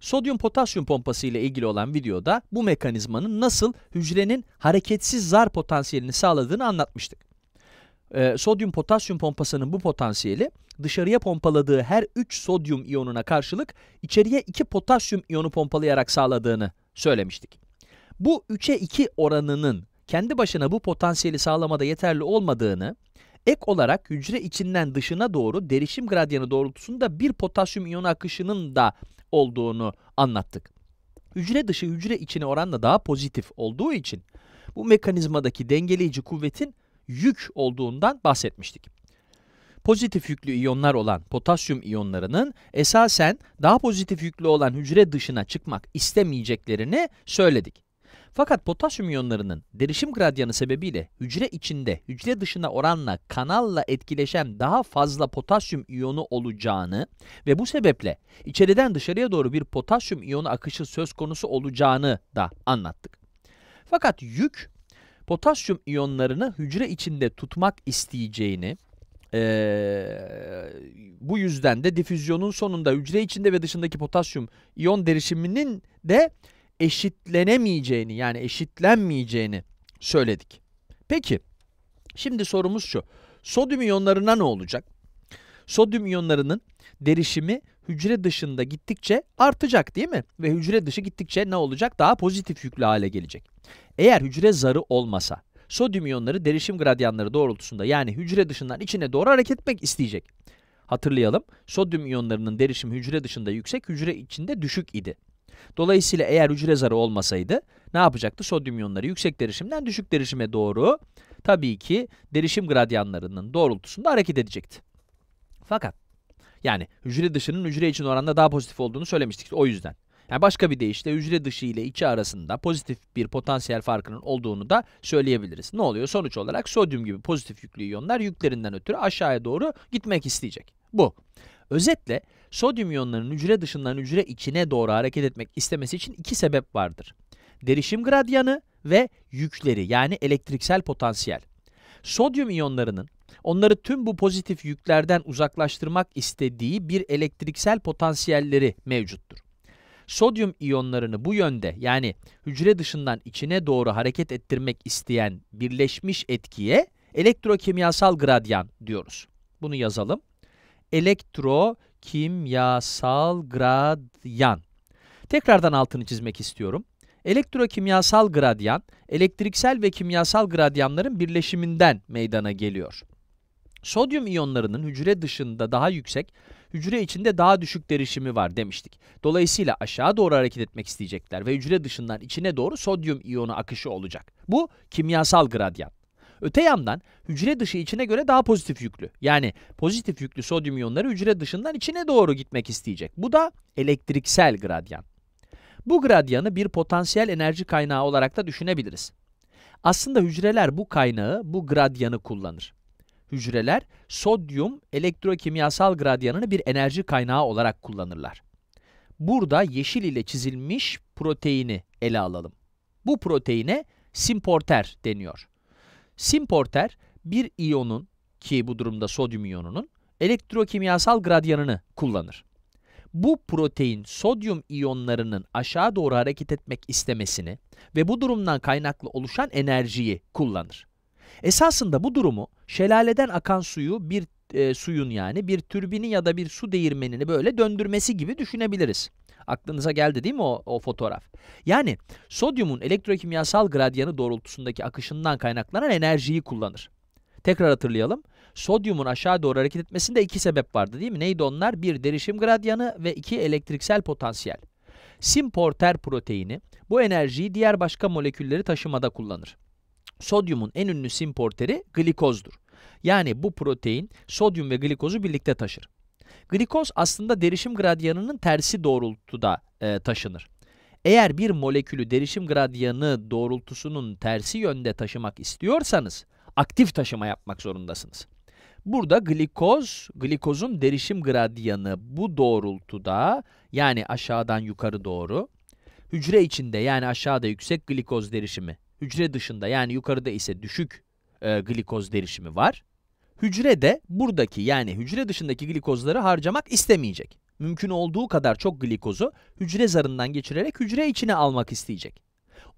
Sodyum potasyum pompası ile ilgili olan videoda bu mekanizmanın nasıl hücrenin hareketsiz zar potansiyelini sağladığını anlatmıştık. Ee, sodyum potasyum pompasının bu potansiyeli dışarıya pompaladığı her 3 sodyum iyonuna karşılık içeriye 2 potasyum iyonu pompalayarak sağladığını söylemiştik. Bu 3'e 2 oranının kendi başına bu potansiyeli sağlamada yeterli olmadığını, ek olarak hücre içinden dışına doğru derişim gradyanı doğrultusunda bir potasyum iyon akışının da olduğunu anlattık. Hücre dışı hücre içine oranla daha pozitif olduğu için bu mekanizmadaki dengeleyici kuvvetin yük olduğundan bahsetmiştik. Pozitif yüklü iyonlar olan potasyum iyonlarının esasen daha pozitif yüklü olan hücre dışına çıkmak istemeyeceklerini söyledik. Fakat potasyum iyonlarının derişim gradyanı sebebiyle hücre içinde hücre dışında oranla kanalla etkileşen daha fazla potasyum iyonu olacağını ve bu sebeple içeriden dışarıya doğru bir potasyum iyonu akışı söz konusu olacağını da anlattık. Fakat yük potasyum iyonlarını hücre içinde tutmak isteyeceğini ee, bu yüzden de difüzyonun sonunda hücre içinde ve dışındaki potasyum iyon derişiminin de eşitlenemeyeceğini yani eşitlenmeyeceğini söyledik. Peki şimdi sorumuz şu. Sodyum iyonlarına ne olacak? Sodyum iyonlarının derişimi hücre dışında gittikçe artacak değil mi? Ve hücre dışı gittikçe ne olacak? Daha pozitif yüklü hale gelecek. Eğer hücre zarı olmasa sodyum iyonları derişim gradyanları doğrultusunda yani hücre dışından içine doğru hareket etmek isteyecek. Hatırlayalım sodyum iyonlarının derişim hücre dışında yüksek hücre içinde düşük idi. Dolayısıyla eğer hücre zarı olmasaydı ne yapacaktı? Sodyum iyonları yüksek derişimden düşük derişime doğru tabii ki derişim gradyanlarının doğrultusunda hareket edecekti. Fakat yani hücre dışının hücre için oranda daha pozitif olduğunu söylemiştik o yüzden. Yani başka bir deyişle hücre dışı ile içi arasında pozitif bir potansiyel farkının olduğunu da söyleyebiliriz. Ne oluyor? Sonuç olarak sodyum gibi pozitif yüklü iyonlar yüklerinden ötürü aşağıya doğru gitmek isteyecek. Bu. Özetle Sodyum iyonlarının hücre dışından hücre içine doğru hareket etmek istemesi için iki sebep vardır. Derişim gradyanı ve yükleri yani elektriksel potansiyel. Sodyum iyonlarının onları tüm bu pozitif yüklerden uzaklaştırmak istediği bir elektriksel potansiyelleri mevcuttur. Sodyum iyonlarını bu yönde yani hücre dışından içine doğru hareket ettirmek isteyen birleşmiş etkiye elektrokimyasal gradyan diyoruz. Bunu yazalım. Elektro elektrokimyasal gradyan. Tekrardan altını çizmek istiyorum. Elektrokimyasal gradyan, elektriksel ve kimyasal gradyanların birleşiminden meydana geliyor. Sodyum iyonlarının hücre dışında daha yüksek, hücre içinde daha düşük derişimi var demiştik. Dolayısıyla aşağı doğru hareket etmek isteyecekler ve hücre dışından içine doğru sodyum iyonu akışı olacak. Bu kimyasal gradyan. Öte yandan hücre dışı içine göre daha pozitif yüklü. Yani pozitif yüklü sodyum iyonları hücre dışından içine doğru gitmek isteyecek. Bu da elektriksel gradyan. Bu gradyanı bir potansiyel enerji kaynağı olarak da düşünebiliriz. Aslında hücreler bu kaynağı, bu gradyanı kullanır. Hücreler sodyum elektrokimyasal gradyanını bir enerji kaynağı olarak kullanırlar. Burada yeşil ile çizilmiş proteini ele alalım. Bu proteine simporter deniyor. Simporter bir iyonun ki bu durumda sodyum iyonunun elektrokimyasal gradyanını kullanır. Bu protein sodyum iyonlarının aşağı doğru hareket etmek istemesini ve bu durumdan kaynaklı oluşan enerjiyi kullanır. Esasında bu durumu şelaleden akan suyu bir e, suyun yani bir türbini ya da bir su değirmenini böyle döndürmesi gibi düşünebiliriz. Aklınıza geldi değil mi o, o fotoğraf? Yani sodyumun elektrokimyasal gradyanı doğrultusundaki akışından kaynaklanan enerjiyi kullanır. Tekrar hatırlayalım. Sodyumun aşağı doğru hareket etmesinde iki sebep vardı değil mi? Neydi onlar? Bir derişim gradyanı ve iki elektriksel potansiyel. Simporter proteini bu enerjiyi diğer başka molekülleri taşımada kullanır. Sodyumun en ünlü simporteri glikozdur. Yani bu protein sodyum ve glikozu birlikte taşır. Glikoz aslında derişim gradyanının tersi doğrultuda e, taşınır. Eğer bir molekülü derişim gradyanı doğrultusunun tersi yönde taşımak istiyorsanız aktif taşıma yapmak zorundasınız. Burada glikoz, glikozun derişim gradyanı bu doğrultuda yani aşağıdan yukarı doğru. Hücre içinde yani aşağıda yüksek glikoz derişimi, hücre dışında yani yukarıda ise düşük e, glikoz derişimi var. Hücre de buradaki yani hücre dışındaki glikozları harcamak istemeyecek. Mümkün olduğu kadar çok glikozu hücre zarından geçirerek hücre içine almak isteyecek.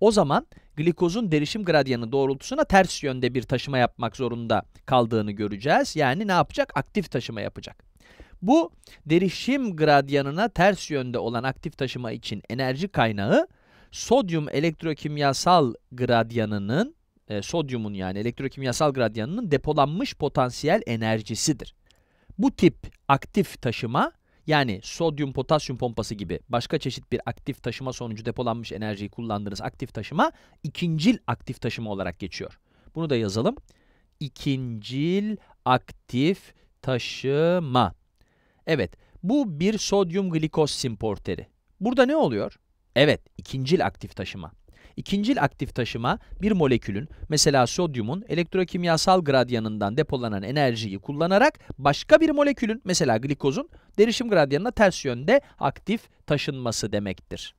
O zaman glikozun derişim gradyanı doğrultusuna ters yönde bir taşıma yapmak zorunda kaldığını göreceğiz. Yani ne yapacak? Aktif taşıma yapacak. Bu derişim gradyanına ters yönde olan aktif taşıma için enerji kaynağı sodyum elektrokimyasal gradyanının e, sodyumun yani elektrokimyasal gradyanının depolanmış potansiyel enerjisidir. Bu tip aktif taşıma yani sodyum potasyum pompası gibi başka çeşit bir aktif taşıma sonucu depolanmış enerjiyi kullandığınız aktif taşıma ikincil aktif taşıma olarak geçiyor. Bunu da yazalım. İkincil aktif taşıma. Evet bu bir sodyum glikoz simporteri. Burada ne oluyor? Evet ikincil aktif taşıma. İkincil aktif taşıma bir molekülün mesela sodyumun elektrokimyasal gradyanından depolanan enerjiyi kullanarak başka bir molekülün mesela glikozun derişim gradyanına ters yönde aktif taşınması demektir.